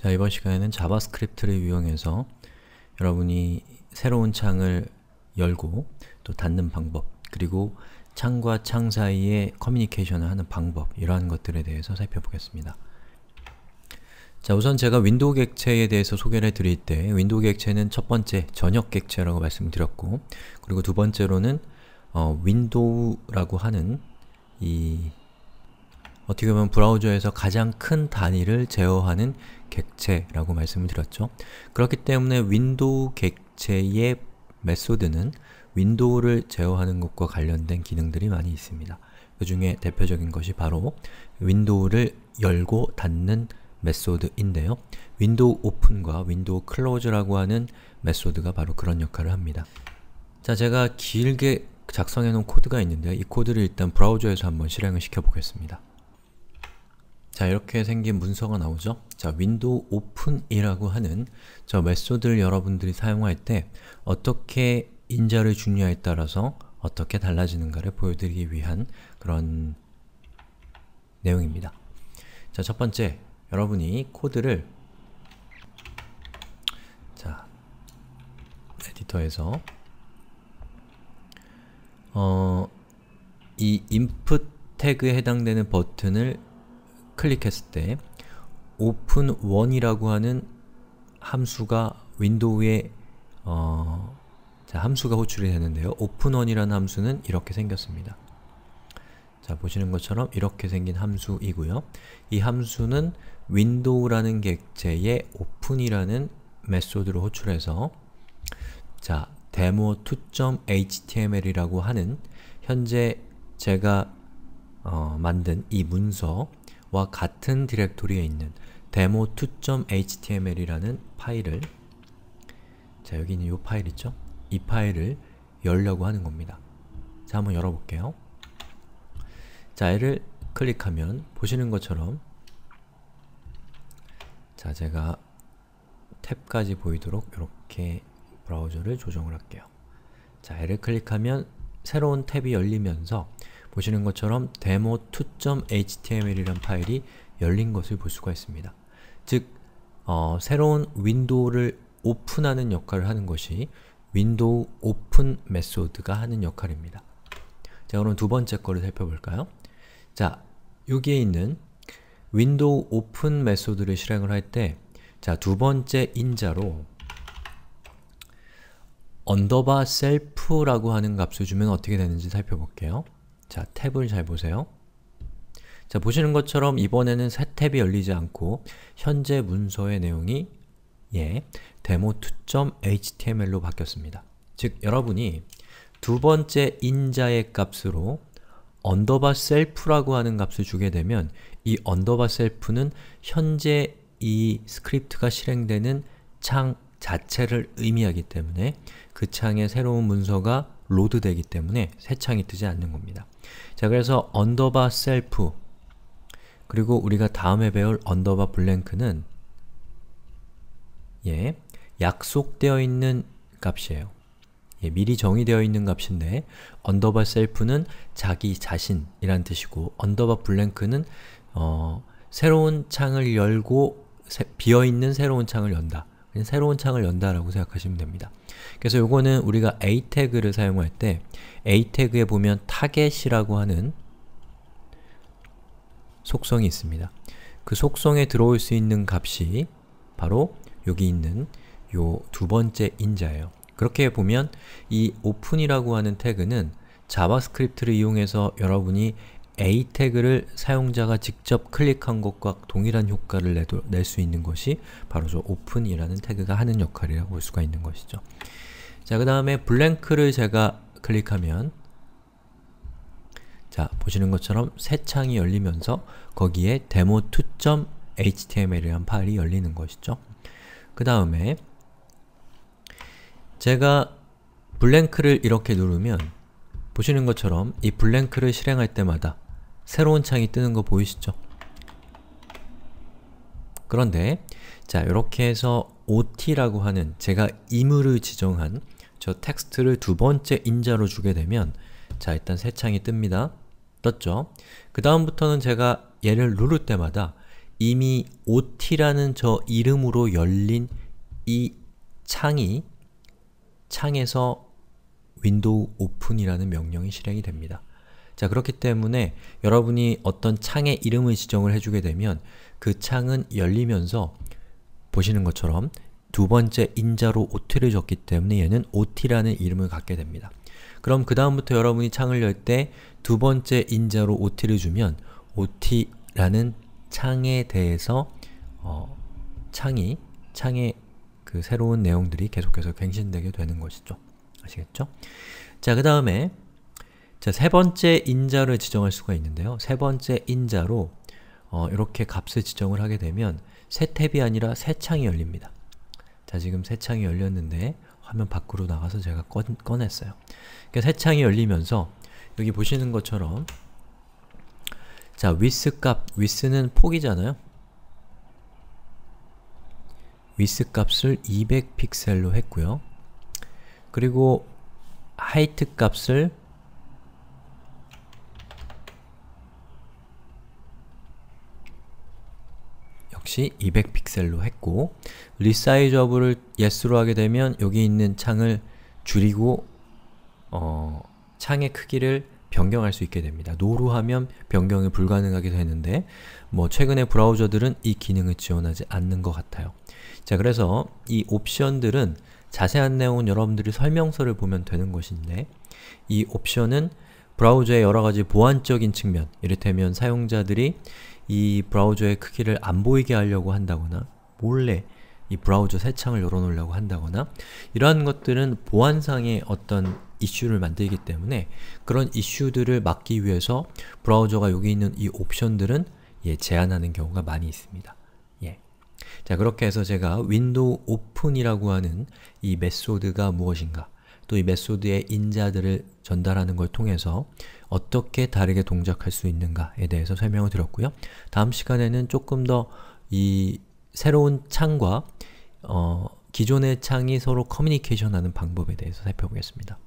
자, 이번 시간에는 자바스크립트를 이용해서 여러분이 새로운 창을 열고 또 닫는 방법, 그리고 창과 창 사이에 커뮤니케이션을 하는 방법, 이러한 것들에 대해서 살펴보겠습니다. 자, 우선 제가 윈도우 객체에 대해서 소개를 드릴 때 윈도우 객체는 첫 번째, 전역 객체라고 말씀드렸고 그리고 두 번째로는 어, 윈도우라고 하는 이 어떻게 보면 브라우저에서 가장 큰 단위를 제어하는 객체라고 말씀을 드렸죠. 그렇기 때문에 윈도우 객체의 메소드는 윈도우를 제어하는 것과 관련된 기능들이 많이 있습니다. 그 중에 대표적인 것이 바로 윈도우를 열고 닫는 메소드인데요. 윈도우 오픈과 윈도우 클로즈라고 하는 메소드가 바로 그런 역할을 합니다. 자, 제가 길게 작성해 놓은 코드가 있는데이 코드를 일단 브라우저에서 한번 실행을 시켜 보겠습니다. 자, 이렇게 생긴 문서가 나오죠? 자, 윈도우 오픈이라고 하는 저 메소드를 여러분들이 사용할 때 어떻게 인자를 주냐에 따라서 어떻게 달라지는가를 보여드리기 위한 그런 내용입니다. 자, 첫 번째, 여러분이 코드를 자, 에디터에서 어, 이 input 태그에 해당되는 버튼을 클릭했을 때 open 1이라고 하는 함수가 윈도우에 어, 자, 함수가 호출이 되는데요. open 1이라는 함수는 이렇게 생겼습니다. 자, 보시는 것처럼 이렇게 생긴 함수이고요. 이 함수는 윈도우라는 객체에 open이라는 메소드로 호출해서 자, demo2.html이라고 하는 현재 제가 어, 만든 이 문서 와 같은 디렉토리에 있는 demo2.html이라는 파일을 자 여기 있는 이 파일 있죠? 이 파일을 열려고 하는 겁니다. 자 한번 열어볼게요. 자 얘를 클릭하면 보시는 것처럼 자 제가 탭까지 보이도록 이렇게 브라우저를 조정을 할게요. 자 얘를 클릭하면 새로운 탭이 열리면서 보시는 것처럼 demo2.html이란 파일이 열린 것을 볼 수가 있습니다. 즉, 어, 새로운 윈도우를 오픈하는 역할을 하는 것이 윈도우 오픈 메소드가 하는 역할입니다. 자, 그럼 두 번째 거를 살펴볼까요? 자, 여기에 있는 윈도우 오픈 메소드를 실행을 할 때 자, 두 번째 인자로 언더바 셀프라고 하는 값을 주면 어떻게 되는지 살펴볼게요. 자, 탭을 잘 보세요. 자, 보시는 것처럼 이번에는 새 탭이 열리지 않고 현재 문서의 내용이 예, demo2.html로 바뀌었습니다. 즉, 여러분이 두 번째 인자의 값으로 언더바 셀프라고 하는 값을 주게 되면 이 언더바 셀프는 현재 이 스크립트가 실행되는 창 자체를 의미하기 때문에 그 창에 새로운 문서가 로드되기 때문에 새 창이 뜨지 않는 겁니다. 자 그래서 언더바 셀프 그리고 우리가 다음에 배울 언더바 블랭크는 예, 약속되어 있는 값이에요. 예, 미리 정의되어 있는 값인데 언더바 셀프는 자기 자신이란 뜻이고 언더바 블랭크는 어, 새로운 창을 열고 비어있는 새로운 창을 연다. 새로운 창을 연다라고 생각하시면 됩니다. 그래서 요거는 우리가 a 태그를 사용할 때 a 태그에 보면 타겟이라고 하는 속성이 있습니다. 그 속성에 들어올 수 있는 값이 바로 여기 있는 요 두 번째 인자예요. 그렇게 보면 이 open이라고 하는 태그는 자바스크립트를 이용해서 여러분이 a 태그를 사용자가 직접 클릭한 것과 동일한 효과를 낼 수 있는 것이 바로 저 open이라는 태그가 하는 역할이라고 볼 수가 있는 것이죠. 자, 그 다음에 블랭크를 제가 클릭하면 자, 보시는 것처럼 새 창이 열리면서 거기에 demo2.html이라는 파일이 열리는 것이죠. 그 다음에 제가 블랭크를 이렇게 누르면 보시는 것처럼 이 블랭크를 실행할 때마다 새로운 창이 뜨는 거 보이시죠? 그런데 자 이렇게 해서 ot라고 하는 제가 임의를 지정한 저 텍스트를 두 번째 인자로 주게 되면 자 일단 새 창이 뜹니다. 떴죠? 그 다음부터는 제가 얘를 누를 때마다 이미 ot라는 저 이름으로 열린 이 창이 창에서 윈도우 오픈이라는 명령이 실행이 됩니다. 자 그렇기 때문에 여러분이 어떤 창의 이름을 지정을 해주게 되면 그 창은 열리면서 보시는 것처럼 두 번째 인자로 OT를 적기 때문에 얘는 OT라는 이름을 갖게 됩니다. 그럼 그 다음부터 여러분이 창을 열 때 두 번째 인자로 OT를 주면 OT라는 창에 대해서 어, 창이, 창의 그 새로운 내용들이 계속해서 갱신되게 되는 것이죠. 아시겠죠? 자, 그 다음에 자, 세 번째 인자를 지정할 수가 있는데요. 세 번째 인자로 어, 이렇게 값을 지정을 하게 되면 새 탭이 아니라 새 창이 열립니다. 자, 지금 새 창이 열렸는데 화면 밖으로 나가서 제가 꺼, 꺼냈어요. 그러니까 새 창이 열리면서 여기 보시는 것처럼 자, width 값, width는 폭이잖아요. width 값을 200 픽셀로 했고요. 그리고 height 값을 역시 200픽셀로 했고 리사이저블을 yes로 하게 되면 여기 있는 창을 줄이고 어, 창의 크기를 변경할 수 있게 됩니다. 노로 하면 변경이 불가능하게 되는데 뭐최근의 브라우저들은 이 기능을 지원하지 않는 것 같아요. 자 그래서 이 옵션들은 자세한 내용은 여러분들이 설명서를 보면 되는 것인데 이 옵션은 브라우저의 여러가지 보안적인 측면, 이를테면 사용자들이 이 브라우저의 크기를 안 보이게 하려고 한다거나 몰래 이 브라우저 새 창을 열어놓으려고 한다거나 이러한 것들은 보안상의 어떤 이슈를 만들기 때문에 그런 이슈들을 막기 위해서 브라우저가 여기 있는 이 옵션들은 예, 제한하는 경우가 많이 있습니다. 예. 자, 그렇게 해서 제가 윈도우 오픈이라고 하는 이 메소드가 무엇인가 또이 메소드의 인자들을 전달하는 걸 통해서 어떻게 다르게 동작할 수 있는가에 대해서 설명을 드렸고요. 다음 시간에는 조금 더 이 새로운 창과 어, 기존의 창이 서로 커뮤니케이션하는 방법에 대해서 살펴보겠습니다.